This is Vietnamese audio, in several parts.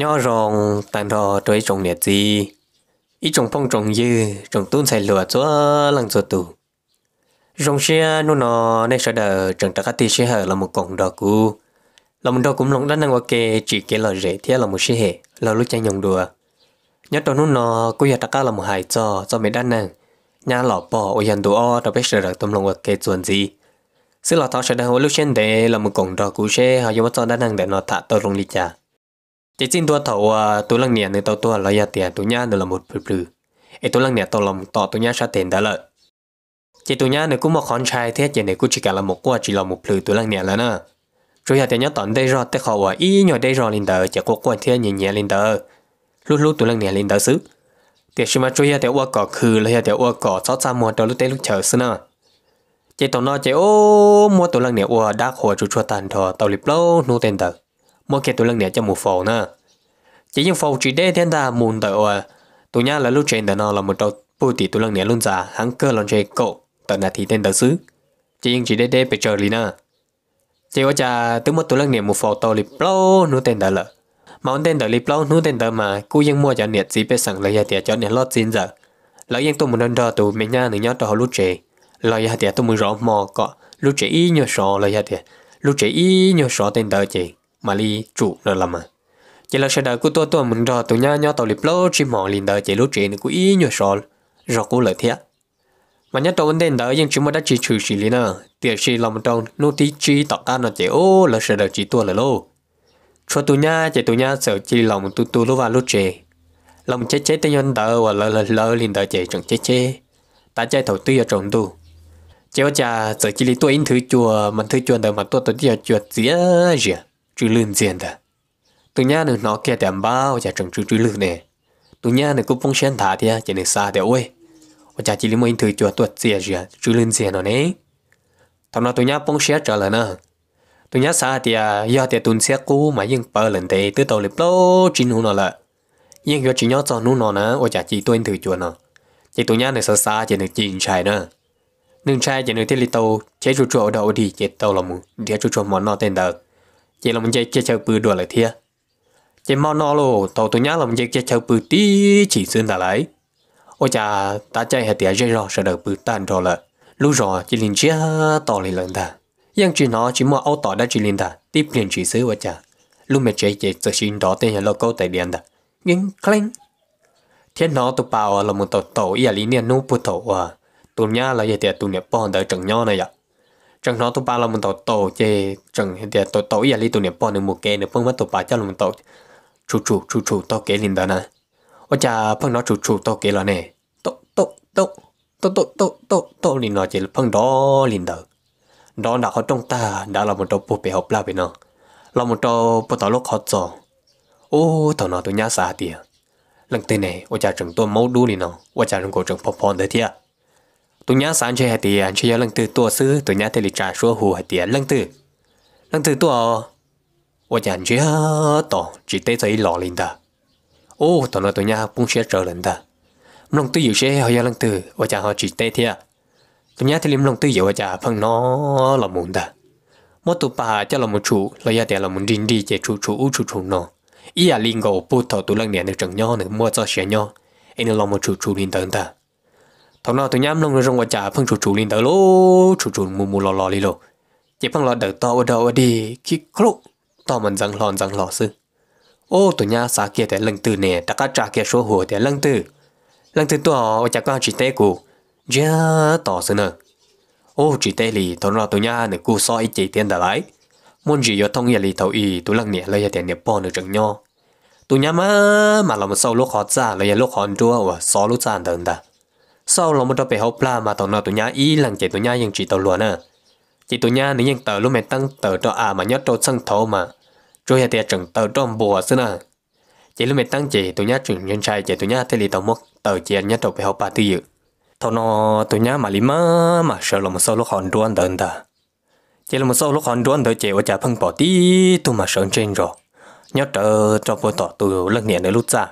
nhỏ rồng tàn thọ tuổi trồng nhiệt gì ý trồng phong trồng dư trồng tuôn xài lửa chúa lăng chúa tù rồng xe nô nọ nay sợ đờ trồng trạc tì xe hở là một cổng đỏ cũ là một đỏ cũng lòng đánh năng qua kê chỉ kê là rễ thế là một xe hệ là lúc chạy nhồng đùa nhớ trồng nô nọ cô nhà trạc là một hài trò cho mấy đan năng nhà lọ bỏ ô dàn đồ o đâu biết sợ đờ tâm lòng qua kê chuẩn gì sự là thọ sợ đờ hồi lúc trên đề là một cổng đỏ cũ xe họ dùng cho đan năng để nó thả tờ rồng đi chả chỉ xin tua thầu ờ, tôi lăng nhẹ nên tôi tôi lấy ra à, tiền tôi nhá được là một bự bự ấy tôi lăng nhẹ tôi lòng tỏ tôi nhá sao tiền đã lợi chỉ tôi nhá nữa cũng một con trai thế chỉ này cũng chỉ cả là một quả chỉ là một bự tôi lăng nhẹ là nè rồi giờ tiền nhá tận đây rồi tới khẩu ý à, nhỏ đây rồi lên đỡ chỉ có quan thế nhẹ nhẹ lên đỡ lúc lúc tôi lăng nhẹ lên đỡ xứ tiền xí mà rồi giờ tiền qua cỏ khử rồi giờ tiền qua cỏ sáu trăm một đầu lúc tới lúc chờ xứ nè chỉ tao nói chỉ ô mua tôi lăng nhẹ qua đá khổ chú chua tàn thọ tao lìp lâu nu tiền đỡ mua kia tôi lăng nhẹ cho một phổ nè chỉ những phô chỉ đế thiên ta muốn tới ở tụi nhá là lúc trên tờ nó là một đầu bùi tỷ tụi lần nè luôn già hắn cơ lần chơi cậu tận nà thì tên tờ xứ chỉ những chỉ đế đế bị chờ lì nè chỉ có cha tụi một tụi lần nè một phô to lì lo, nu tên tờ lợ mà ông tên tờ lì lo nu tên tờ mà vẫn mua cho nhiệt gì biết sẵn lời tiệt cho nhiệt lót xin giờ lời yên tụi một đơn đo tụi mình nhá nữa nhớ tờ lúc chơi lời tiệt tụi mình rõ mò cọ lúc chơi y nhớ sọ lời tiệt lúc chơi ít nhiều sọ tên tờ chị mà li chủ rồi là à chỉ là sẽ đợi của tôi tôi mình rồi tụi nhau nhau tàu liệp lô chỉ mỏ liền đợi chỉ lúc chuyện của ý nhiều rồi rồi của lợi thiệt mà nhất tôi vẫn đề đợi nhưng chúng mà đã chỉ trừ chỉ liền à tiền chỉ lòng một đồng nô tí chỉ tọt ăn nó chỉ ô là sẽ đợi chỉ tôi là lô cho tụi nhau chỉ tụi nhau sợ chỉ lòng một tụi tôi lúc vào lúc chế lòng chết chết tên nhân đợi và lỡ lỡ lỡ liền đợi chỉ chẳng chết chết ta chơi thầu tư ở trong chỉ có cha sợ chỉ lý tôi in thứ chùa mà thứ chùa đời mà tôi tôi đi chùa dĩa gì trừ lươn diện đó tụi nhà nữa nó kia tiền bảo chả trồng trừ trừ lử nè tụi nhà nữa cũng phong sen thả thì chỉ nên xa để ôi và chả chỉ lấy mấy thứ cho tuột xe gì trừ lên xe nó nè thằng nào tụi nhà phong sen trở lại nè tụi nhà xa thì à, do thì tụi xe cũ mà nhưng bờ lần thì tới tàu lip lô chín hú nó lại nhưng do chỉ nhớ cho nó nó nè và chả chỉ tụi thử cho nó chỉ tụi nhà nữa xa xa chỉ được chín chạy nè nương trai chỉ được thiết lý tàu chế chủ chỗ đâu đi chế tàu là mu để chủ chỗ món nó tên đợt chỉ là mình chơi chơi chơi bự đùa lại thiệt chế mò nó lô tàu tụi nhá lòng chế chế chơi bự tí chỉ xuyên ta lấy ôi cha ta chạy hết tiền rồi sợ được bự tan rồi là lúc rồi chỉ liền chia tỏ liền lần ta nhưng chỉ nó chỉ mua ô tỏ đã chỉ liền ta tiếp liền chỉ xứ ôi cha lúc mẹ chơi chơi sợ xin đó tên là lô câu tại điện ta nhưng cling thiên nó tụ bảo là một tàu tàu ý à lý niệm nu bự tàu à tụi nhá là hết tiền tụi niệm bọn đỡ chẳng nhau này vậy chẳng nó tụ bảo là một tàu tàu chơi chẳng hết tiền tàu tàu ý à lý tụi niệm bọn được một cái nữa phương mất tụ bảo cho là một tàu chủ chủ chủ chủ tao kể linh đó nè ôi cha phăng nó chủ chủ tao kể là nè tao tao tao tao tao tao tao tao linh nó chỉ phăng đó liền đó đó đã họ trong ta đã là một trò bộ bề học la về nó là một trò bộ tao lúc họ cho ô tao nó tụi nhá xa tiệt lần tên này ôi cha trường tôi máu đu liền nó ôi cha trường cổ trường phò phò đấy thiệt tụi nhá sáng chơi hạt tiền chơi lần từ tua xứ tụi nhá thì lịch trả số hồ hạt tiền lần từ lần từ tua 我讲这到只对着一老人的，哦，到那对呀，不是找人的，弄对有些好像弄对，我讲好只对的，对呀，他们弄对有我讲碰那老门的，我都把叫老门处，老呀点老门邻里接处处屋处处弄，一呀邻个不头都两年的整 nhau 呢，莫做些 nhau，哎，老门处处邻等的，到那对呀，弄个让我讲碰处处邻的喽，处处木木老老的喽，接碰老得到我到我的去克喽。tỏ mình răng lòn răng lò sư ô tụi nhà xã kia để lần từ nè ta cá trả kia số hồ để lần từ lần từ tụi họ chả có chỉ tế cụ dạ tỏ sư nè ô chỉ tế lì thằng nào tụi nhà nè cụ so ít chỉ tiền đã lại muốn gì vô thông ya lì thầu y tụi lần nè lấy tiền nè bò nửa chừng nhau tụi nhà mà mà làm sao lúc họ ra lấy lúc họ đua và so lúc ra đừng đã sau lòng một đôi bể hộp la mà thằng nào tụi nhà y lần chỉ tụi chỉ tàu luôn à chỉ tụi nhà nếu ยัง tờ lúc mình tăng tờ cho à mà nhớ cho sân thấu mà rồi thì chẳng tàu trong bùa xưa nè chỉ lúc mình tăng chỉ tôi nhát chuyển nhân trai chỉ tôi nhát thế thì tàu mất tàu chỉ nhát tàu về học ba tư dự thọ nó tôi nhát mà lý má mà sợ là một số lúc hòn đuôn đơn ta chỉ là một số lúc hòn đuôn tới chỉ ở chả phân bỏ tí tôi mà sợ trên rồi nhớ trở cho bộ tỏ tôi lần nhẹ nữa lúc xa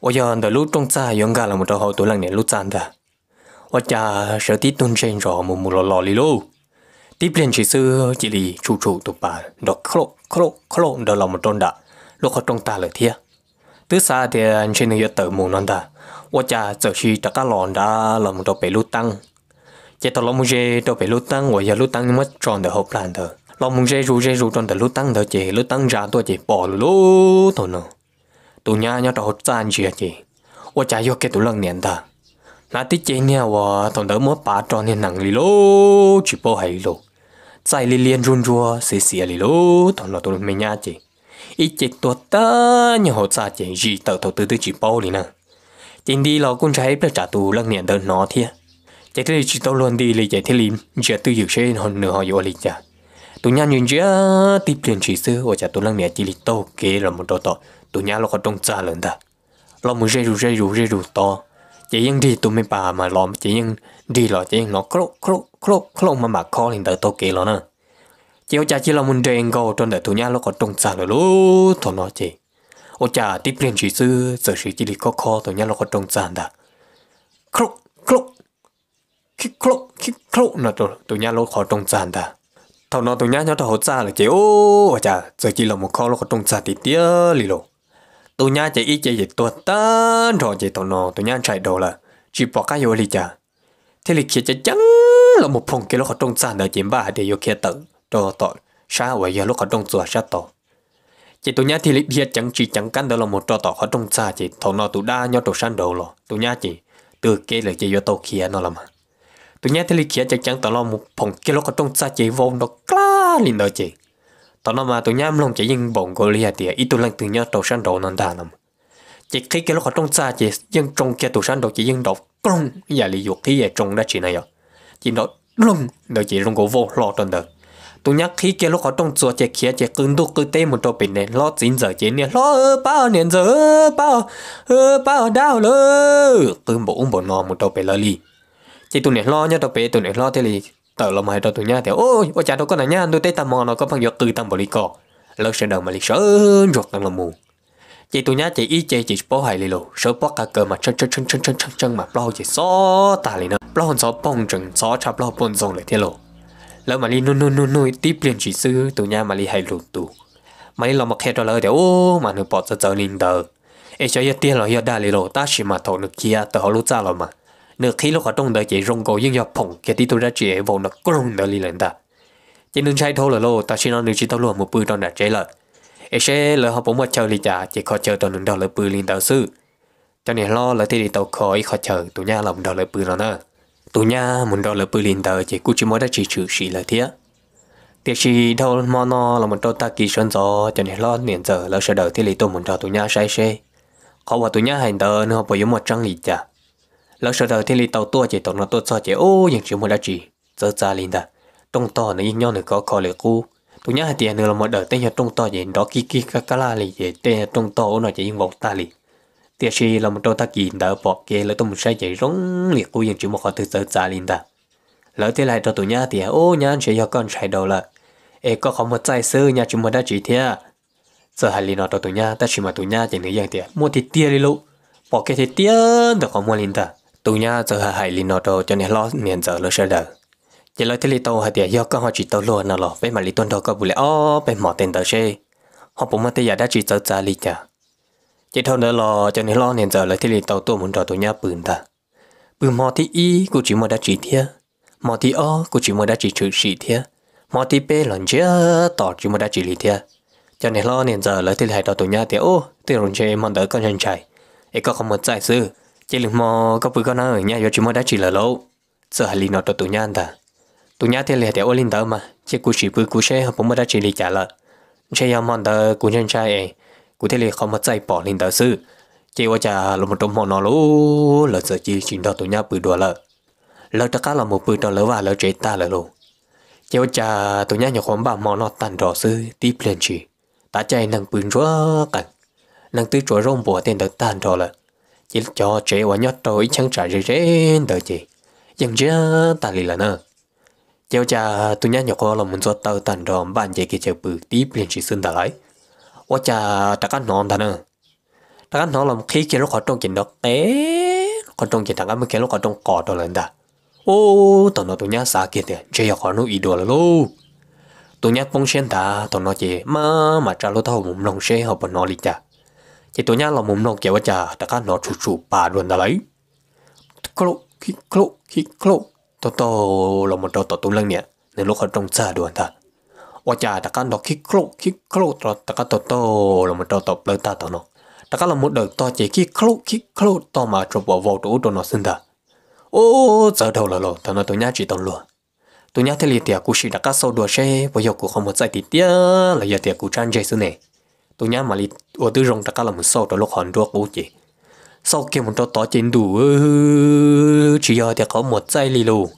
ở giờ đời lúc trong xa yong gà là một trò hậu tôi lần nhẹ lúc xa ta ở chả sợ tí tuôn trên rồi một mù lò lò lì luôn Tiếp liền chỉ sư chỉ lì chủ chủ tụ bà đọ khổ khổ khổ đó lòng một tròn đã lúc họ trông ta lời thia tứ xa thì trên người tự mù non ta và cha giờ chi đã cá lòn đã lòng một đồ bể lút tăng chỉ tao lòng dê đồ bể lút tăng và giờ lút tăng nhưng mất tròn được hộp lan thờ lòng mùng dê ru dê ru tròn được lút tăng thờ chỉ lút tăng ra tôi chỉ bỏ lú thôi nữa tụ nhà nhà trò hốt gian gì à chị và cha vô cái tụ lần nén ta 那啲今年我同到冇把掌嘅能力咯，全部係咯，再你練專注，試試你咯，同落到明日啫，一直多得，然後再淨係到頭到到全部你呢，今啲老公仔不咋到兩年到攞添，只啲只到兩啲你只啲你，只都有些可能可以我理解。tụi nhà nhìn chứ tiếp liền chỉ sư ở chả tụi lăng nè chỉ lít tàu kế là một đồ to tụi nhà lo có đông cha lần ta lo một rê rù rê rù to chỉ những đi tụi mình bà mà lọ chỉ những đi lọ chỉ những nó khóc khóc khóc khóc mà mà khó lên tới tôi kể lọ nè chỉ cha chỉ là muốn đền gò trong đời tụi nhá nó có trong xa rồi lú thọ nó chỉ ô cha tiếp liên chỉ sư giờ chỉ chỉ đi khó khó tụi nhá nó có trong xa đã khóc khóc khi khóc khi khóc nó tụi tụi nhá nó có trong xa đã thọ nó tụi nhá nó thọ xa là chỉ ô cha giờ chỉ là một khó nó có trong xa thì tiếc lì rồi tụi nhà chỉ ít chỉ tuột tan rồi chỉ tụi nó tụi nhà chạy đồ là chỉ bỏ cái vô lý chả thế lịch kia chỉ chăng là một phòng kia lúc họ trong sàn đời chỉ ba để yêu kia tự đồ tội sao vậy giờ lúc họ trong chùa sao tổ chỉ tụi nhà thì lịch kia chăng chỉ chăng căn đó là một trò tỏ họ trong xa chỉ thầu nó tụi đa nhau đồ sàn đồ rồi tụi nhà chỉ từ kia là chỉ vô tổ kia nó là mà tụi nhà thì lịch kia chỉ chăng tao là một phòng kia lúc họ trong xa chỉ vòng nó cá liền đó chỉ ตอนนั้นมาตัวย่ามลงจะยิงบ่งโกเลียเตียอีตัวลังตัวย่อตัวชันโดนันดานมจะคิดกันแล้วเขาต้องจ่าจะยังจงแกตัวชันโดจะยิงดอกกลงอย่าลีหยกที่อย่าจงได้จีนายอจีนดอกลงเดี๋ยวจีลงโกโวรอตอนเดิมตัวยักษ์ขี้เกียจแล้วเขาต้องจัวเจ๊เขียเจ๊กึนดุกึนเต้หมดตัวเป็นเนี่ยล้อจินเจอเจ๊เนี่ยล้อเออเป้าเนี่ยเจอเป้าเออเป้าดาวเลยตื่นบ่อุ้มบ่นอนหมดตัวเป็นละลีเจ๊ตัวเนี่ยล้อเนี่ยตัวเป็นตัวเนี่ยล้อเทลี tờ lo hai đầu tụi nhá thì ôi ôi chả đâu có này nhá, tôi tay tầm mò nó có bằng giọt từ tầm bờ đi cò lỡ sẽ đầu mà lì sớm ruột tăng làm mù chị tụi nhá chị ý chị chị bó hại lì lù sớ bó cả cờ mà chân chân chân chân chân chân chân mà lo chị xó tà lì nó lo hòn xó bông trừng xó chạp lo bông rồng lại thế lộ lỡ mà lì nuôi nuôi nuôi nuôi tiếp liền chỉ sư tụi nhá mà lì hay lù tù mà lì lòng mặc hết đó lỡ thì ô mà nó bỏ ra giờ linh tờ ấy cho yết tiền là yết đa lì lù ta chỉ mà thổ nước kia tờ họ lút ra rồi mà nếu khi lúc họ trong đời chỉ rong cổ nhưng do phồng cái tí tôi ra chỉ vô nó có rong đời li lên ta chỉ nên chạy thôi là lô ta xin ăn được chỉ tao luôn một bữa đó đã chế lợn ấy sẽ lời họ bỗng mà chờ li trả chỉ khó chờ tao nâng đầu lỡ bữa liền tao sư cho nên lo lỡ thì đi tao khỏi khó chờ tụi nha lòng đầu lỡ bữa nó nè. tụi nha muốn đầu lỡ bữa liền tao chỉ cú chỉ mới đã chỉ chữ xì là thế tiếc chỉ thôi mà nó là một đôi ta kỳ xuân gió cho nên lo niệm giờ lỡ sợ đời thì li tôi muốn đầu tụi nha sai xe khó và tụi nha hành tờ nó bởi một trăng li trả lỡ sợ đầu thiên li tàu tua chỉ tàu nó tua cho chỉ ô những chuyện mua đã chỉ giờ ra liền đã trong to nó yên nhau này có khó lệ cu tụi nhá tiền nữa là một đời tên nhà trong to vậy đó kí kí cá cá la lì vậy tên nhà trong to nó chỉ yên vọng ta lì tiền si là một trâu ta kỳ đã bỏ kia lỡ tụi sai chạy rống liệt cu những chuyện một khó từ giờ ra liền đã lỡ thế lại cho tụi nhá tiền ô nhá sẽ do con chạy đầu là ê có không một trai sơ nhà chúng mua đã chỉ thế à. giờ hai lì nó cho tụi nhá ta chỉ mà tụi nhá chỉ nữa dạng tiền mua thì tiền đi lụ bỏ kia thì tiền được không mua liền đã tụ nhà giờ hải lì nọ đồ cho nên lo miền giờ lo sợ đỡ chỉ lo thế lì tàu hay tiền do có họ chỉ tàu luôn nọ lo bên mà lì tuần đó có bù lại. ó bên mỏ tiền tờ xe họ bố mà tây giả đã chỉ tàu trả lì chả chỉ thâu đỡ lo cho nên lo miền giờ lo thế lì tàu tụ muốn trò tụ nhà bự ta bự mỏ thì y cô chỉ mò đã chỉ thiê mỏ thì ó cô chỉ mò đã chỉ chữ chỉ thiê mỏ thì bê lần chưa tỏ chỉ mò đã chỉ lì thiê cho nên lo miền giờ lo thế lì hải tàu tụ nhà thì ô tiền rồi chơi mòn đỡ con nhân chạy ấy có không một giải sư chỉ là mò có bữa con ở nhà giờ chúng mới đã chỉ là lỗ, giờ hãy nó tụi nhà ta tụi nhà thì là để ôn lên đó mà chỉ cú chỉ bữa cú xe học mới đã chỉ là trả lợ xe yam mòn đó cú nhân trai ấy cú thế là không mất chạy bỏ lên đó sư chỉ qua trả là một trong mòn nó lỗ, là giờ chỉ chỉ đó tụi nhà bự đùa lợ lợ tất cả là một bự đó lỡ và lỡ chế ta lỡ luôn chỉ qua trả tụi nhà nhỏ khóm bà mòn nó tàn rõ sư tiếp lên chỉ ta chạy năng bự chúa cảnh năng tư chúa rong bỏ tiền đó tàn rõ lợ chỉ cho trẻ và nhót rồi chẳng trả gì rể đời chị dân chứ ta lì là nè chiều cha tôi nhắc nhở nhọc là muốn cho tao tàn đòn bạn chị kia chơi bự tiếp liền chỉ xin ta lại và cha ta cắt nón ta nè ta cắt nón là khi kia nó khó trong chuyện đó té khó trong chuyện thằng em kia nó khó trong cỏ đó lên ta ô tao nói tôi nhớ xa kia thì chơi khó nó ý đồ là luôn tôi nhớ bông sen ta tao nói chị mà mà trả lô tao mồm lòng xe hợp nó lì cha chỉ tối nhá là mồm nó kéo chả đã cá nó chụp chụp bà luôn đã lấy clo khi clo khi clo to to là một to to tung lăng nè, nên lúc họ trong xa luôn ta ở chả đã cá nó khi clo khi clo ta to nó đã cá một đời to chỉ khi clo khi clo mà chụp vào vào tủ nó sinh ra ô giờ đầu là lo thằng nó tôi nhá chỉ tông luôn tôi nhá thế liền tiệt cú sĩ đã cá sâu đùa xe bây giờ cú không một giải tí tiếc là giờ tiệt cú trang dây xưa này tôi nhá mà li ở tư rong ta là một sâu trong lúc hòn đua bố chị sau kia một trò tỏ trên đủ chỉ giờ thì có một dây lì lù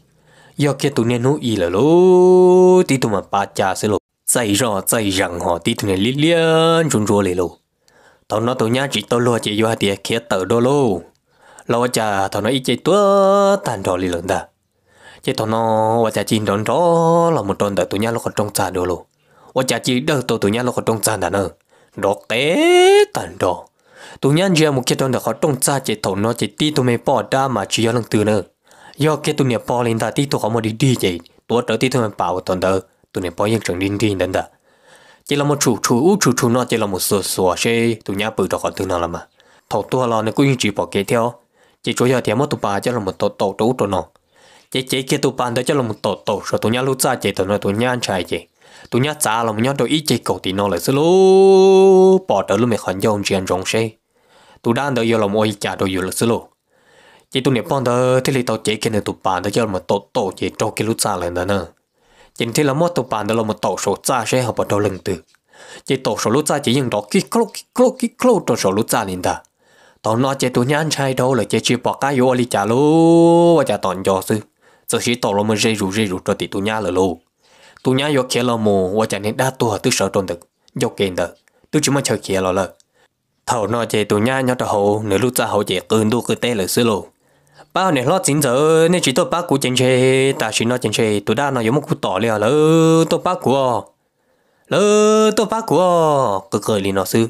giờ kia tụi nên hú y là lù, tí tụi mà ba cha sẽ lô dây rò dây rằng họ tí tụi nên lì liên run rua lì lù tao nó tụi nhá chỉ tao lo chỉ vô hạt thì kia tờ đô lù, lâu cha tao nó ít chơi tuốt tàn trò lì lần ta chỉ tao nó và cha chín đón đó là một tròn tờ tụi nhá lúc hòn trong trà đô lù, và cha chỉ đỡ tụi tụi nhá lúc hòn trong trà đàn ơ đó cái tận đó tụi nhân giờ một cái tuần đã có trong cha chỉ thầu nó chỉ ti tụi mày bỏ ra mà chỉ do lần từ nữa do cái tụi nhà bỏ lên ta ti tụi họ mới đi đi vậy tụi trở ti tụi mày bảo tuần đó tụi mày bỏ những trường đi đi đến đó chỉ là một chủ chủ u chủ chủ nó chỉ là một sửa sửa xe tụi nhà bự đó còn thứ nào làm mà thầu tua là nó cũng chỉ bỏ kế theo chỉ chủ yếu thì mất tụi bà cho là một tổ tổ tổ tụi nó chỉ chỉ kia tụi bà đó cho là một tổ tổ rồi tụi nhà lúc ra chỉ tụi nó tụi nhà chạy chỉ tụi nhát trả là nhát đôi ít chế cổ thì nó là xứ lô bỏ đỡ lúc mày khoản dòng chuyện rong xe tụi đang đợi giờ là mỗi trả đôi giờ là xứ lô chỉ tụi nhập bọn đó thì thì tàu chế cái này tụi bạn đó giờ mà tổ tổ chế trâu kia lúc trả lại nữa nè chỉ thế là mất tụi bạn đó là một tổ số trả xe học bỏ đầu lần từ chỉ tổ số lúc trả chỉ dừng đó kí clo kí clo kí clo tổ số lúc trả liền ta tao nói chế tụi nhát anh trai đâu là chế chỉ bỏ cái vô lì trả lô và trả toàn cho sư giờ chỉ tổ là mình rơi rủ rơi rủ cho tụi nhát là lô tu nhá yo kia lo mù wa chả nên đa tu hở tư sở trộn được yo kia được tu chỉ mà chơi kia lo lợ thầu nó chơi tu nhá nhá cho hậu nửa lúc ra hậu chơi cơn đu cứ tê lử xứ lù bao này lo chính giờ nên chỉ tôi bác cú chính chê ta chỉ nó chính chê tu đa nó yếm một cú tỏ liền lỡ tôi bác cú lỡ tôi bác cú cứ cười liền nó sư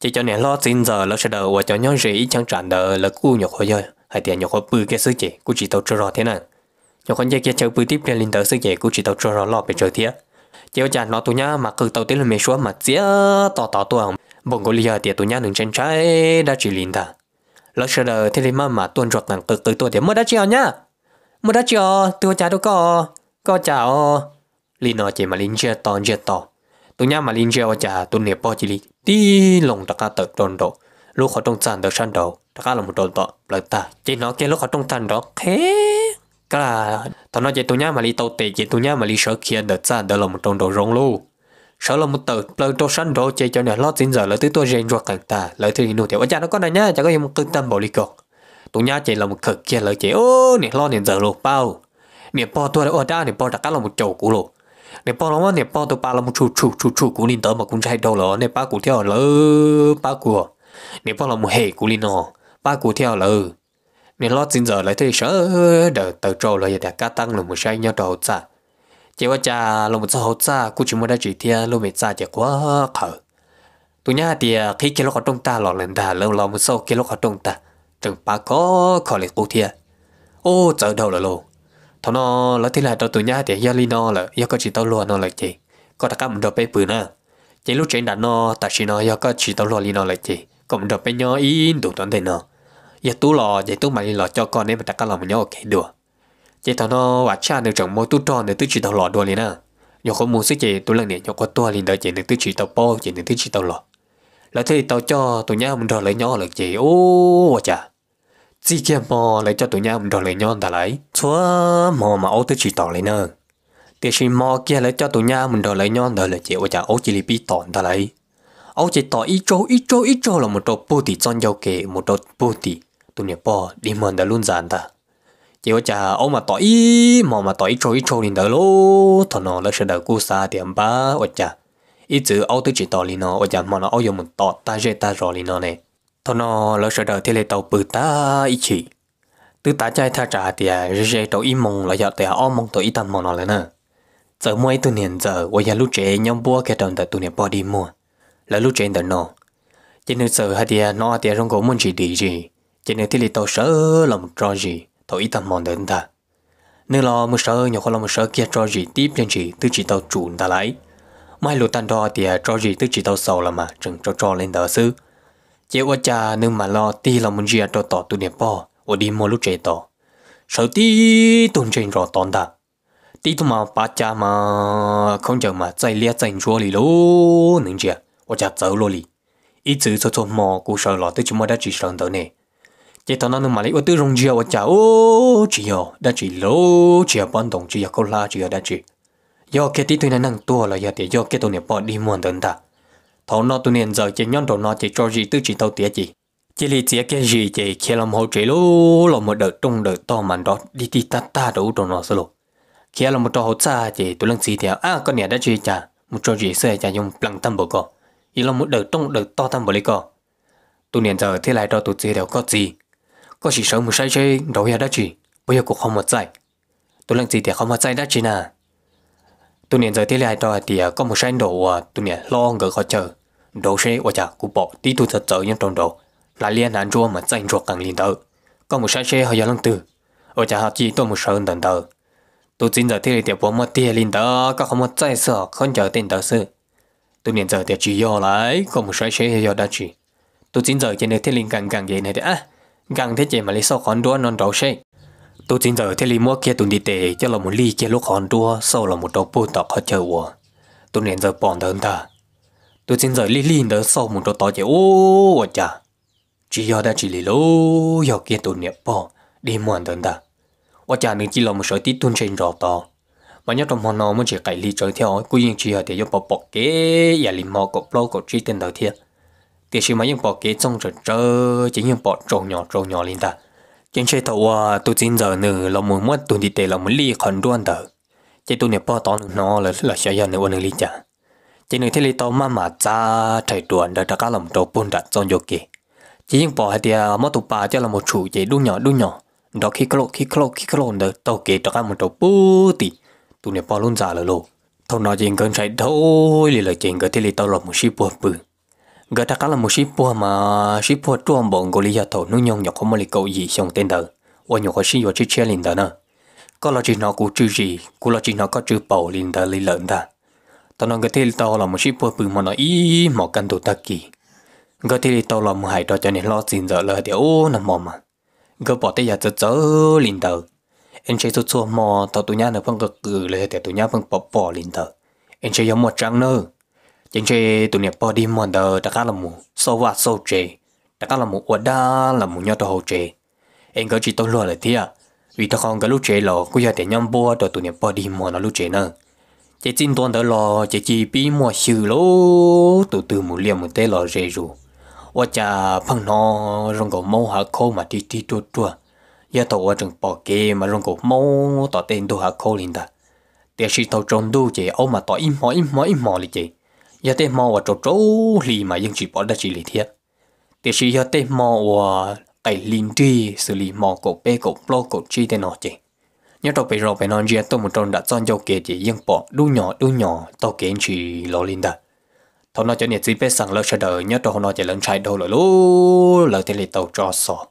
chỉ cho nên lo chính giờ lỡ sẽ đỡ và cho nhau gì chẳng chẳng đỡ là cú nhọc hồi rồi hay tiền nhọc hồi bự cái sư chè cú chỉ tao chưa rõ thế nào cho con dây kia chơi bùi tiếp lên lên tới sự dễ của chị tàu nó lò bị trời thiệt chiều chả nó tụi nhá mà cứ tàu tới là mẹ xuống mà chia tỏ tỏ tuồng. ông bọn gọi là tiệt tụi nhá đừng tranh trái đã chỉ liền ta lỡ sợ đời thế thì mà mà tuôn ruột nặng cực từ tụi thì mới đã chiều nhá mới đã chiều tụi chả đâu có có chào liền nó chỉ mà liền chơi to chơi to tụi nhá mà liền chia chả tụi nẹp bao chỉ lì đi lồng đặc cả tự đồn độ lúc họ trong sàn được săn đầu đặc cả là một đồn tọ lật ta chỉ nó kia lúc họ trong sàn đó khé cái là tao nói vậy tụi nhá mà đi tàu tệ vậy tụi nhá mà đi sợ kia đợt xa đợt là một trong đồ rong luôn sợ là một tờ lỡ trâu săn đồ chơi cho nên lót dính giờ lời thứ tôi rèn ruột cảnh ta lỡ thì nụ tiểu ở nhà nó có này nhá chả có gì một cơn tâm bảo đi cột tụi nhá chỉ là một cực kia lời chỉ ô nè lo nè giờ luôn bao nè po tôi đã ở đây nè po đã cá là một chầu cũ luôn nè po nó nè po tôi ba là một chu chu chu chu cũ linh tớ mà cũng chạy đâu lỡ nè ba cũ theo lỡ ba cũ nè po là một hệ cũ linh nó ba cũ theo lỡ nên lót xin giờ lấy thì sợ đỡ tờ trâu là để cá tăng là một sai nhau trâu cha chỉ có cha là một số sao cha cũng chỉ muốn đã chỉ thiên luôn mình cha chỉ quá khờ tụi nhá thì à, khi kia lúc ở trong ta lọ lần ta lâu lâu một số kia lúc ở trong ta từng ba có khỏi lịch cụ thiên ô giờ đầu là lô thằng nó lấy thì là tao tụi nhá thì gia li nó là gia có chỉ tao luôn nó là gì có ta cả một đồ bê bự nữa chỉ lúc trên đàn nó ta chỉ nó gia có chỉ tao luôn li nó là gì còn một đồ bê nhỏ in đủ toàn thế nó giờ tú lò vậy tú mày lò cho con nên mà đặt cái lò mà nhớ kệ đùa chị tao nó và cha nữa trồng mô tú tròn nữa tứ chỉ tàu lò đùa liền à nhớ có muốn sức chị tú lần này nhớ có tua liền đợi chị nữa tứ chỉ tàu po chị nữa tứ chỉ tàu lò là thế tàu cho tụi nhau mình đòi lấy nhỏ là chị ô cha. chị kia mò lấy cho tụi nhau mình đòi lấy nhỏ ta lấy xóa mò mà ô tứ chỉ tàu lấy nè thì chỉ mò kia lấy cho tụi nhau mình đòi lấy nhỏ đợi là chị ô chà ô chỉ lì bi tòn ta lấy ô chỉ tỏ ít trâu ít trâu ít trâu là một trâu bô tỷ trong dâu kề một trâu bô tỷ tụi nè bò đi mòn đã luôn giản ta chỉ có cha ông mà tỏi mò mà tỏi trôi trôi lên đó lô thằng nó là sẽ đỡ cú xa tiệm ba ở cha, ít chữ ông tới chỉ tỏi lên nó ở cha mà nó ông dùng mình tỏi ta dễ ta rồi lên nó này thằng nó là sẽ đỡ thì lấy tàu bự ta ít chỉ từ ta chạy tha trả thì dễ tàu im mông là giờ thì ông mong tỏi ít tầm mà nó lên nè giờ mỗi tụi nè giờ ở nhà lúc trẻ nhóm bua cái đồng tụi nè bò đi mua là lúc trẻ đó nó chỉ nên sợ hay thì nó thì không có muốn chỉ đi gì chỉ nên thì lì tàu sợ lòng trò gì tàu ít tầm mòn đến ta Nếu lo một sợ nhiều khi lo một sợ kia trò gì tiếp trên chỉ tôi chỉ tao chủ ta lại mai lụt tan đo thì à, trò gì tư chỉ tao sầu là mà chừng cho trò lên đỡ xứ. chế ô cha nếu mà lo ti là muốn gì cho tỏ tu niệm bỏ, tôi đi mua lúc chế tỏ sợ ti tuần trên rõ toàn ta Ti tu mà ba cha mà không chờ mà chạy lia chạy chúa lì lô nâng chìa ô cha 走路里一直做做梦，故事老对就没得几上头呢。chỉ tao nói mà lấy ô tư rong chiều chả ô chiều đã chỉ lố chiều bọn đồng chiều câu la chiều đã chỉ do cái tí tôi này năng tua là giờ thì do cái tôi này bỏ đi muôn tận ta thầu nó tôi nên giờ chỉ nhon đầu nó chỉ cho gì tư chỉ tao tía gì chỉ lý chỉ cái gì chỉ khi làm hậu chỉ lố là một đợt trong đợt to mà đó đi đi ta ta đủ đồ nó solo khi làm một trò hậu xa chỉ tôi lăng xì theo, à con này đã chỉ chả một trò gì xe chả dùng lăng tâm bộ co ý là một đợt trong đợt to tâm bộ lấy co tôi nên giờ thế lại cho tôi chỉ đều có gì có chỉ sống một sai chơi đâu hè đã chỉ bây giờ cũng không một giải tôi làm gì thì không một giải đã chỉ nà tôi nhận giới thế này rồi thì à, có một sai đồ à, tôi nhận lo ngờ khó chờ đồ xe và chả cũng bỏ đi tôi thật sợ nhân trong đồ, là liên hàn rua mà danh ruột càng liền tờ có một sai xe họ giờ lăng từ ở chả họ chỉ tôi một sơn tần tờ tôi chính giờ thế này thì bố mất tiền liền tờ có không một giải sợ không chờ tiền tờ sự tôi nhận giờ thì chỉ do lại có một sai xe hơi giờ đã chỉ tôi chính giờ trên đây thế liền càng càng gì này đấy à gần thế chị mà lấy sau con đua non đầu xe tôi chính giờ thế lý mua kia tuần đi tệ cho là muốn ly kia lúc con đua sau là một đầu bùn tọt khó chờ ủa tôi nên giờ bòn đơn ta tôi chính giờ ly ly đỡ sau một đầu tọt chơi ô ủa chà chỉ do đã chỉ lý lô do kia tuần nhẹ bỏ, đi mua đơn ta ủa chà nên chỉ là một sợi tít tuần trên rõ to mà nhất trong hôm nó mới chỉ cày ly chơi theo cuối như chỉ là để cho bỏ bỏ kế và lý mò cọp lâu cọp chi tên đầu thiệt thì chỉ mà những bỏ kế trong trở trở chỉ những bỏ trâu nhỏ trâu nhỏ lên ta chính chế tàu à tôi tin giờ nữa là muốn mất tôi đi tệ là muốn ly khẩn đoan tờ chỉ tôi nè bỏ tao nó là là sẽ giờ nữa nữa ly chả chỉ nữa thế ly tao mà mà cha chạy đuổi đã đã cả làm trâu bún đặt trong yogi chỉ những bỏ thì mất tụ bà cho là một chủ chỉ đu nhỏ đu nhỏ đó khi clo khi clo khi clo đó tàu kế đã cả một trâu bú tì tôi nè bỏ luôn già là lô thằng nó chỉ cần chạy thôi lì là chỉ cần thế ly tao là một ship bùn bùn gỡ ta cá là một ship bùa mà ship bùa chuông bọn gò lý thổ nu nhong nhọc không mà lì cậu gì xong tên tờ ôi nhọc có ship vào chiếc xe liền tờ nữa, có là chỉ nó cũng chữ gì cũng lo chỉ nó có chữ bầu liền tờ lì lợn ta tao nói cái thế tao là một ship bùa bự mà nó ý một căn đồ tắc kỳ gỡ thế tao là một hải trò cho nên lo xin giờ lời thì ô nằm mồm mà gỡ bỏ tay giờ chơi chơi liền tờ anh chơi chút chua mò tao tụi nhá nó phân cực cử lời thì tụi nhá phân bỏ bỏ liền tờ anh chơi giống một trăng nữa chính chế tụi nè bỏ đi mòn đờ đã cá là mù sâu và sâu chế đã cá là mù ở đa là mù nhau tao hồ chê anh có chỉ tôi lo lại thế à vì tao không có lúc chế lò cứ giờ để nhắm bò rồi tụi nè bỏ đi mòn nó lúc chế nữa chỉ tin toàn đỡ lò chế chỉ bị mua xử lố tụi từ mù liềm một tê lo rê rù và cha phăng nó rong cổ mâu hạ khô mà đi đi chua chua giờ tao ở trường bỏ kê mà rong cổ mâu tao tên đồ hạ khô liền ta tiếc gì tàu trông đu chế ông mà tao im mò im mò im mò liền chế giờ tê mò và trâu trâu lì mà dân chỉ bỏ ra chỉ lì thiệt thì chỉ giờ tê mò và cái linh trí xử lý mò cổ bê cổ lo cổ chi tê nó chứ nhớ đâu bây giờ bây nói riêng tôi một trong đã chọn cho kia chỉ dân bỏ đu nhỏ đu nhỏ tàu kiến chỉ lò linh đã thằng nào cho nhiệt chỉ biết sẵn lỡ sẽ đời nhớ đâu nó chỉ lớn trai đâu rồi lú lỡ tê lì tàu cho sọ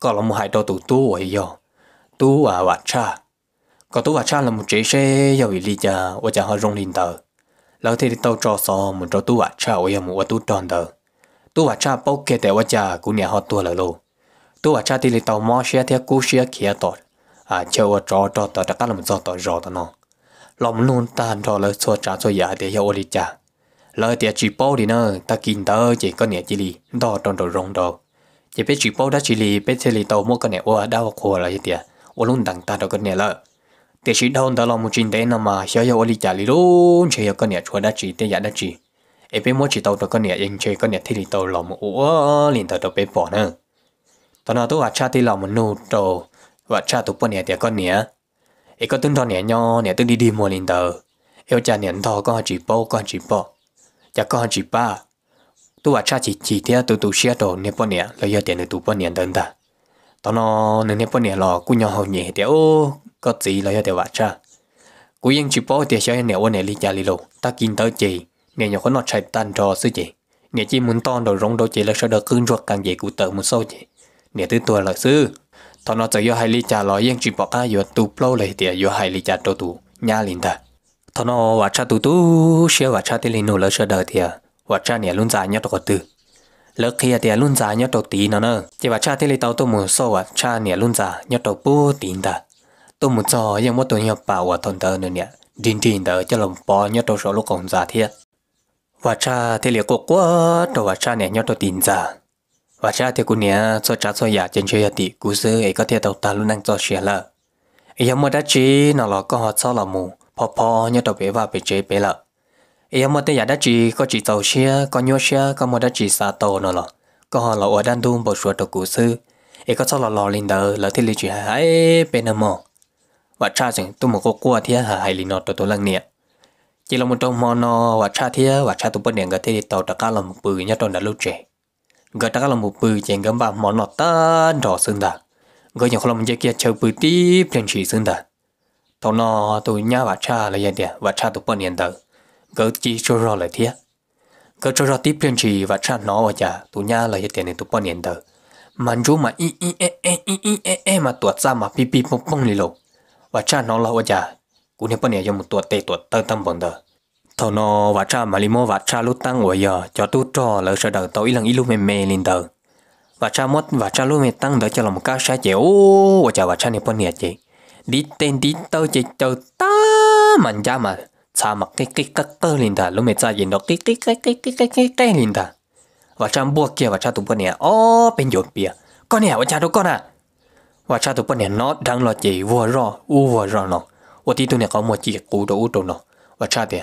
có là một hai đôi tụ tu ở giờ tu à vặt cha có tu vặt cha là một chế xe giờ bị lì cha và cha hơi rong linh tờ lâu thì tao cho so một cho tu vặt cha ôi một tu tròn đờ. tu vặt cha bao kia để vặt cha cũng nhà họ tu là lô tu vặt cha thì tao mò xe theo cú xe kia tọt à chờ vặt cho cho tao đã cắt làm do tao rõ tao nó lòng luôn ta cho lời xua trả xua giả để hiểu đi cha lời thì chỉ bao đi nữa ta kinh tớ chỉ có nhẹ chỉ lì đó tròn đồ rong đồ chỉ biết chỉ bao đã chỉ lì biết chỉ lì tao mua cái này, ô đau khổ là gì tiệt ô luôn đằng ta đâu có nhẹ lợi thế chỉ đâu đó là một chuyện đấy mà xíu yêu oli trả lý luôn chỉ yêu con nhà chúa đã chỉ thế giả đã chỉ em bé mỗi chỉ tàu con nhà anh chơi con nhà thì tàu lòng một ủa liền tàu tàu bé bỏ nữa tao nói tôi cha thì lòng một nô tàu và cha tụi con nhà thì con nhà em có tin thọ nhà nho nhà tôi đi đi mua liền tàu yêu cha nhà thọ con chỉ bao con chỉ bao cha con chỉ ba tôi và cha chỉ chỉ thế tụi tụi xe đồ nên bọn nhà lấy giờ tiền tụi bọn nhà đơn ta tao nói nên bọn nhà là cũng nhau hầu nhẹ thì ô có gì là để vả cha cú yên chỉ bỏ tiền xe nèo nè li gia li lô ta kinh tới chị nè nhỏ khó nọ chạy tan trò sư chị nè chi muốn to đồ rong đồ chị là sợ đỡ cưng ruột càng dễ cú tờ một số chị nè thứ tuổi là sư thằng nó chơi yo hai li gia lo yên chỉ bỏ cả, yo tu plo lại tiền yo hai li gia trâu tu nhà linh ta thằng nó vả cha tu tu xe vả cha tiền linh nô là sợ đỡ thì, vả cha nè luôn dài nhất còn tư, lỡ khi à thì à luôn già nhất đầu tí nó nè chỉ và cha thì lấy tàu tôi muốn sâu à cha nè luôn già nhất đầu bố tí ta tôi muốn cho những mà tôi nhập bảo và thôn tờ nữa nè đình đình đỡ cho lòng bò nhớ tôi số lúc còn già thiệt và cha thì liệu cuộc quá tôi và cha nè nhớ tôi tin già và cha thì cô nè cho cha cho nhà trên chơi thì cú sư ấy có thể đầu ta luôn đang cho xe lợ ấy mà đã chỉ nó là có họ cho là mù pò pò nhớ tôi bé và bé chơi bé lợ ấy mà tới nhà đã chỉ có chỉ tàu xe có nhớ xe có mà đã chỉ xa tàu nó là có họ là ở đan thun bầu chuột tôi cú sư ấy có cho là lò lên đỡ là thì liệu chỉ hãy bên nào ว่าชาจึงตุ้มก็กลัวเทียหาไฮลีนอตัวตัวลังเนี่ยจีลงมันตรงมอนอว่าชาเทียว่าชาตุ้มเนี่ยก็ที่ตัวตะก้าลำปืนยัดตอนดัลลูเจก็ตะก้าลำปืนเจงก็บ้ามอนอตันดอซึ่งดาก็ยังคนลำเจียเชื่อปืนตีเพียงฉีซึ่งดาตอนนอตัวเนี้ยว่าชาเลยเดียว่าชาตุ้มเนี่ยเดอก็จีชัวร์เลยเทียก็ชัวร์ตีเพียงฉีว่าชาหนอว่าจะตัวเนี้ยเลยเดียเนี่ยตุ้มเนี่ยเดอมันรู้มาอีอีเอเออีอีเอเอมาตรวจซ้ำมาปีปีปุ๊บปุ๊บเลยหรอก và cha nó lâu già cú nên bên này giống một tuột tê tuột tơ tâm bọn đó thầu nó và cha mà limo và cha lúc tăng ngồi giờ cho tu trò lỡ sợ đầu tối lần ít lúc mềm mềm mê lên tờ và cha mất và cha lúc mềm tăng đỡ cho lòng cá sai chị ô và cha và cha này bên này chị đi tên đi tơ chị tơ ta mạnh cha mà cha mặc cái cái cắt tơ lên tờ lúc mềm cha gì nó cái cái cái cái cái cái cái cái lên tờ và cha bua kia và cha tụi bên này ô bên dồn bia con này và cha đâu con à ว่าชาตุปนเนี่ยนอดังรอจีวัวรออู้วัวรอเนาะว่าที่ตัวเนี่ยเขาหมดจีกูโดอู้ตัวเนาะว่าชาเดีย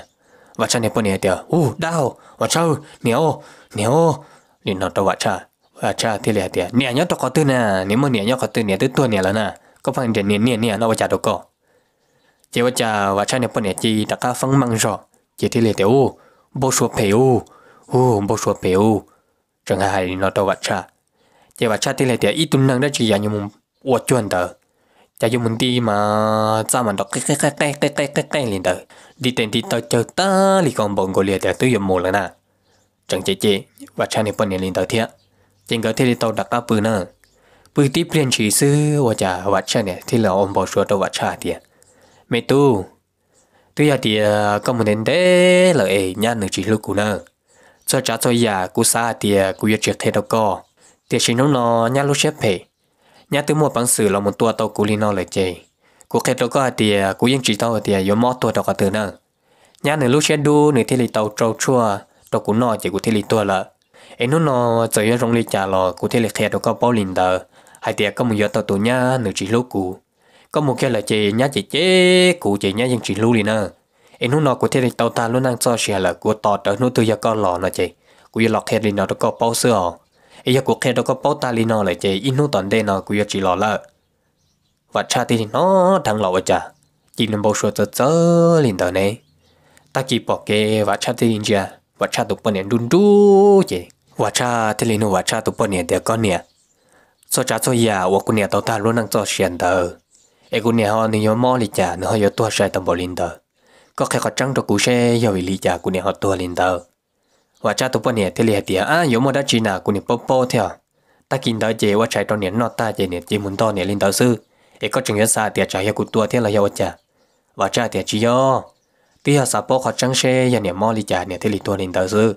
ว่าชาเนี่ยปนเนี่ยเดียวอู้ดาวว่าชาเหนียวเหนียวนี่นอตัวว่าชาว่าชาที่เหลือเดียเนี่ยยอดตัวก็ตื้นน่ะเนี่ยมันเนี่ยยอดก็ตื้นเนี่ยตื้นตัวเนี่ยแล้วนะก็ฟังเดียเนี่ยเนี่ยเนี่ยนอว่าชาตัวก็เจ้าว่าชาว่าชาเนี่ยปนเนี่ยจีตะก้าฟังมังรอจีที่เหลือเดียวโบชัวเปียวอู้โบชัวเปียวจังไห้นอตัวว่าชาเจ้าว่าชาที่เหลือเดียอีตุนนังได้จีอย่างยมุม我赚的。假如问题嘛，咱们都该该该该该该该该领导，你等你到就打，你 còn bọn người liền đã tới dùng mồ rồi Chẳng chế chế, và cha này bọn 领导 thiệt, chẳng có thể đi tàu đặt cá bự nữa. Bự tiếp liên chỉ sư, và cha và cha này thì là ông bảo số tàu và cha thiệt. Mẹ tu, tuy là thì có một đến đấy là ấy nhà chỉ lúc cũ nữa. Cho cha cho già, cú xa thì cú yêu thế đâu có, thì chỉ nó nó nhà lúc xếp phải nhà từ mua bằng sử là một tua tàu cú nó lời chê cú khét đâu có thì cú yên chỉ tàu thì yếm mót tua đâu có từ nữa nhà nửa lúc xét đu nửa thế lì tàu trâu chua đâu cú nọ chỉ cú thế lì tua lợ em nó nó chơi yên rong lì chả lò cú thế lì khét đâu có bao lìn tờ, hai tiệt có một giờ tàu tù nhá nửa chỉ lúc cú có một cái là chị nhá chị chế cụ chị nhá yên chỉ lúc lì nữa em nó nó cú thế lì tàu ta luôn đang cho xe là cú tọt ở nút từ giờ con lò nó chị cú giờ lọt khét lì nó đâu có bao sữa ấy giờ cuộc khen đâu có bao ta li nó lại chơi inu toàn đây nó cũng chỉ lo lợ và cha thì nó thằng lậu chả chỉ nên bao số tớ tớ liền tờ ta chỉ bỏ cái và cha thì giờ và cha tụi bọn này đun đu chị và cha thì liền và cha tụi bọn này con nè so cha so già và con nè tao ta luôn đang cho xiên tờ ấy e con nè họ thì nhớ mò liền chả nó hơi tua sai tầm bỏ liền có khi họ trăng cho cú xe giờ vì liền chả con họ tua liền tờ ว่าจ้าตัวปนเนี่ยเทเลเตียอ่ะยมได้จีน่ากูเนี่ยป๊อปป๊อเถอะตากินได้เจว่าใช้ตอนเนี่ยนอตาเจเนี่ยเจมุนตอนเนี่ยลินตาซื้อเอก็จึงยศาเตียใจยากูตัวเทเลยาวจ้าว่าจ้าเตียจียอที่ยาสาปอขอจังเชยเนี่ยมอลิจ่าเนี่ยเทลิตัวลินตาซื้อ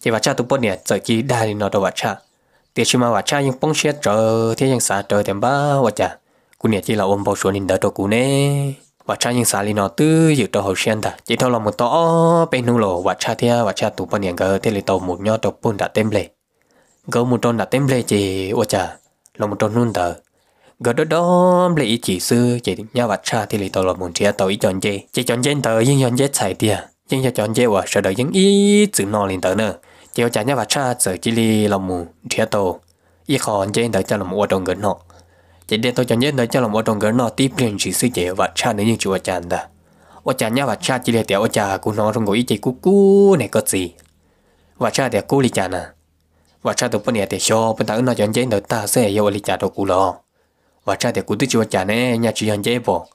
เจว่าจ้าตัวปนเนี่ยเจอจีได้ลินอตว่าจ้าเตียชิมาว่าจ้ายังป้องเชียเจอเทียยังสาเจอแต่บ้าว่าจ้ากูเนี่ยจีเราอมเบาชวนลินตาตัวกูเน่ và cha những xài nó tư dự tàu hồ sen ta chỉ thâu là một tàu bên nung lò và cha thia và cha tụ bên nhà gờ thế là tàu một nhau tàu buôn đã tem lệ gờ một tròn đã tem lệ chỉ ô cha là một tròn nung tờ gờ đó đó lệ chỉ sư chỉ nhau và cha thế là tàu là một chia tàu ý chọn chế chỉ chọn chơi tờ nhưng chọn chơi xài tia nhưng cho chọn chế và sợ đợi những ý chữ nó lên tờ nữa chỉ ô cha nhau và cha sợ chỉ là một chia tàu ý khó chế tờ cho là một ô đồng gần họ chỉ để tôi cho nhớ nói cho lòng một trong gỡ nọ tiếp liền chỉ sư chế và cha nếu như chùa chàng đó ô cha nhá và cha chỉ để tiểu ô cha cú nói trong gối chỉ cú cú này có gì và cha để cú lì chàng à và cha tụi bọn này để cho bọn ta nó chọn chế nữa ta sẽ yêu lì chàng đồ cú lo và cha để cú tới chùa chàng này nhà chỉ chọn chế bộ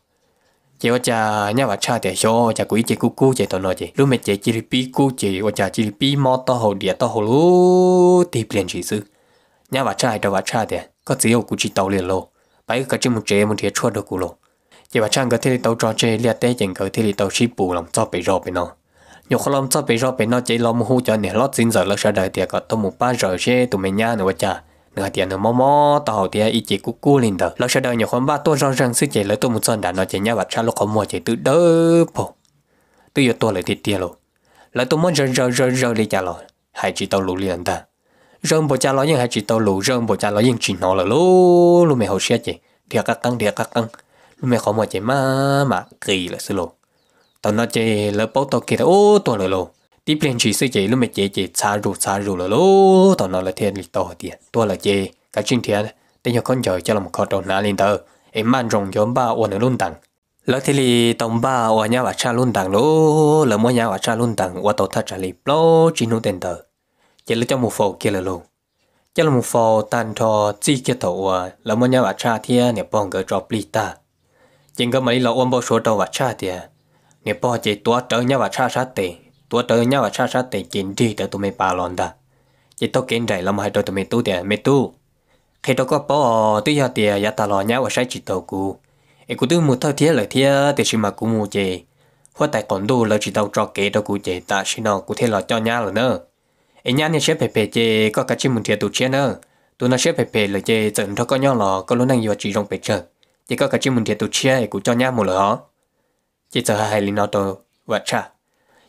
chỉ ô cha nhá và cha để cho cha cú chỉ cú cú chỉ tôi nói chỉ lúc mà chỉ chỉ pi cú chỉ ô cha chỉ pi mò to hồ địa to hồ lú tiếp liền chỉ sư nhá và cha đó và cha để có chỉ ô cú chỉ tàu liền lo bảy cái chỉ một trẻ một trẻ chua được cú lộ chỉ mà trang cái thế tàu trò chơi liệt tế chẳng cái thế tàu ship bù lòng cho bị rò bị nó nhiều khi lòng cho bị rò bị nó chỉ lòng hú cho nè lót xin giờ lót sợ đời tiệt có tôm một ba rồi xe tụi mình nhá nữa cha nửa tiền nửa mò mò tàu thì ít chỉ cú cú lên đó lót sợ đời nhiều khi ba tôi rõ ràng sức chỉ lấy tôi một chân đã nó chơi nhá bà trang lúc có mua chơi tự đỡ po tự giờ tôi lại thì tiệt rồi lấy tôi muốn rò rò rò rò đi cha rồi hai chỉ tàu lũ liền ta rơm bộ cha lo nhưng hai chỉ tàu lù rơm bộ cha lo nhưng chỉ nó là lú lú mẹ hồ xe chị đĩa các căng đĩa các căng lú mẹ khó mà chị má mà kỳ là sư lù tàu nói chị lỡ bố tao kia ô tao là lù tiếp liền chị sư chị lú mẹ chị chị xa rù xa rù lỡ lú tao nói là thiên lịch tao tiền tao là chị cái chuyện thiên để cho con trời cho làm khó con trâu nà lên tờ em mang rồng cho ba uẩn ở luôn tặng lỡ thì lì tông ba uẩn nhà và cha luôn tặng lú lỡ mỗi nhà và cha luôn tặng và tao thật trả lì lo chỉ nô tiền tờ chỉ là cho một phò kia là luôn chỉ là một phò tan cho chi kia thầu à, là muốn nhà bà cha thì nè bong gỡ drop lì ta chỉ có mấy là ôm bao số đầu bà cha thì nè bò chỉ tua trở nhà bà cha sát tệ tua trở nhà bà cha sát tệ kiếm đi để tụi mày bà lon ta chỉ tao kiếm đại làm hai đôi tụi mày tu thì mình tu khi tao có bò tuy giờ thì giá ta lo nhà và sai chỉ tao cú, em cú tư một thao thiết lời thiết thì sự mà cú mua chè hoa tại còn đồ là chỉ tao cho kế đâu cú chơi, ta xin nó cú thế là cho nhau rồi nữa anh nhá nhé xếp phải có cả chơi muốn thiệt tụ chơi nữa tụi nó xếp phải phải là chơi trận cho có nhau lò có lúc năng vừa chỉ rong phải chơi chỉ có cả chơi muốn thiệt tụ chơi cũng cho nhau một lửa họ chỉ sợ hai linh nó tụ và cha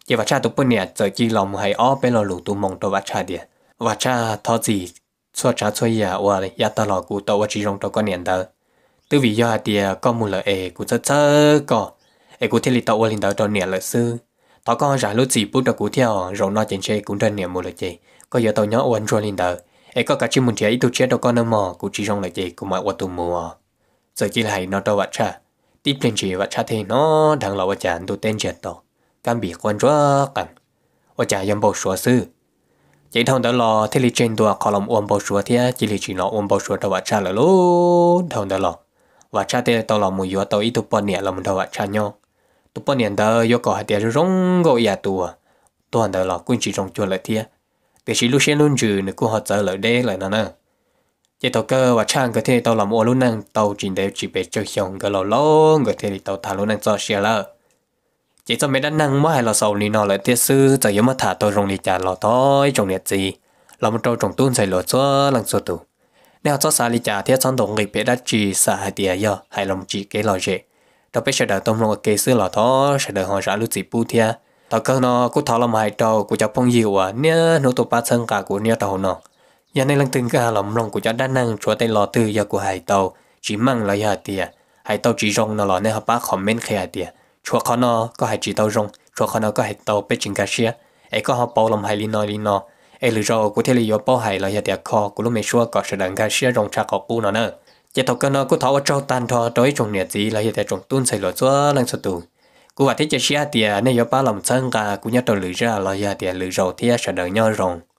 chỉ và cha tụ bún nè giờ chỉ lòng hai ó bên lò lù tụ mong tụ và cha đi và cha thọ gì xóa cha xóa nhà và ya ta lò cũng tụ và chỉ rong tụ có nền đó từ vì do đi có một lửa ấy cũng rất rất có ấy cũng thiết lý tụ và linh đó cho nè lửa xưa thọ con rải lúc gì bút đầu cú theo rồi nó chỉnh xe cũng trên niệm một lời chị có giờ tàu nhớ ôn rồi lên đời ấy có cả chim muốn ít tụ chết đâu con nâng mò cũng chỉ rong lời chị cũng mà qua tụ mùa rồi chỉ lại nó tàu vặt cha tiếp lên chị vặt cha thì nó thằng lão vặt cha tụ tên chết tổ cam bị quan rõ cẳng vặt cha yếm bầu sủa sư chỉ thằng đó lo thế li trên đùa khó lòng ôm bầu sủa thì chỉ li chỉ nó ôm bầu sủa tàu vặt cha là lú thằng đó lo vặt cha thì tàu lòng mùi yếu tàu ít tụ bọn nè là mình tàu vặt cha nhau tôi bao nhiêu đó yêu cầu hạt tiêu rong gạo nhà tù toàn đó là quân chỉ trong chuột lại thiệt để chỉ lúc xem luôn trừ nữa cũng họ trở lại đây lại nữa nè chỉ tàu cơ và trang cái thể tàu làm ô luôn năng tàu chỉ để chỉ về chơi xong cái lò lông có thể thì tàu thả luôn năng cho xe lợ chỉ cho mấy đàn năng mới hay là sầu ni nó lại tiếc sư cho yếu mà thả tàu rong đi chả lò thôi trong nhiệt gì làm một trâu trong tuôn xài lò cho lần số tu, nếu cho xa lì chả thì trong đồng nghiệp bé đất chỉ xa hai tia yo hay lòng chỉ cái lò dễ tao biết sẽ đợi tôm lòng kê xưa lò thó sẽ đợi họ trả lưu chỉ bu thia tao cơ nó cũng thọ làm hai trâu của cho phong diệu à nhớ nô tụ ba sân cả của nhớ tàu nó nhà này lần từng cả lòng lòng của cho đa năng chúa tay lò tư giờ của hai tàu chỉ mang lại hà tia hai tàu chỉ rong nó lò nên họ ba comment khai hà tia chúa khó nó có hai chỉ tàu rong chúa khó nó có hai tàu biết chừng cả xia ai có họ bao lòng hai li nói li nó ai lựa rau của thế li yo bao hai là hà tia kho của lúc mẹ xua có sự đằng cả xia rong cha có cu nó nữa chỉ thầu cơ nó cứ thầu ở trong tan thọ đối trong nhiệt gì là hiện tại trồng tuôn xây lửa chúa năng xuất tù cú và thế chỉ xia tiền nên do ba lòng sân cả cú nhớ đầu lưỡi ra là giờ tiền lưỡi rồi thì sẽ đợi nhau rồi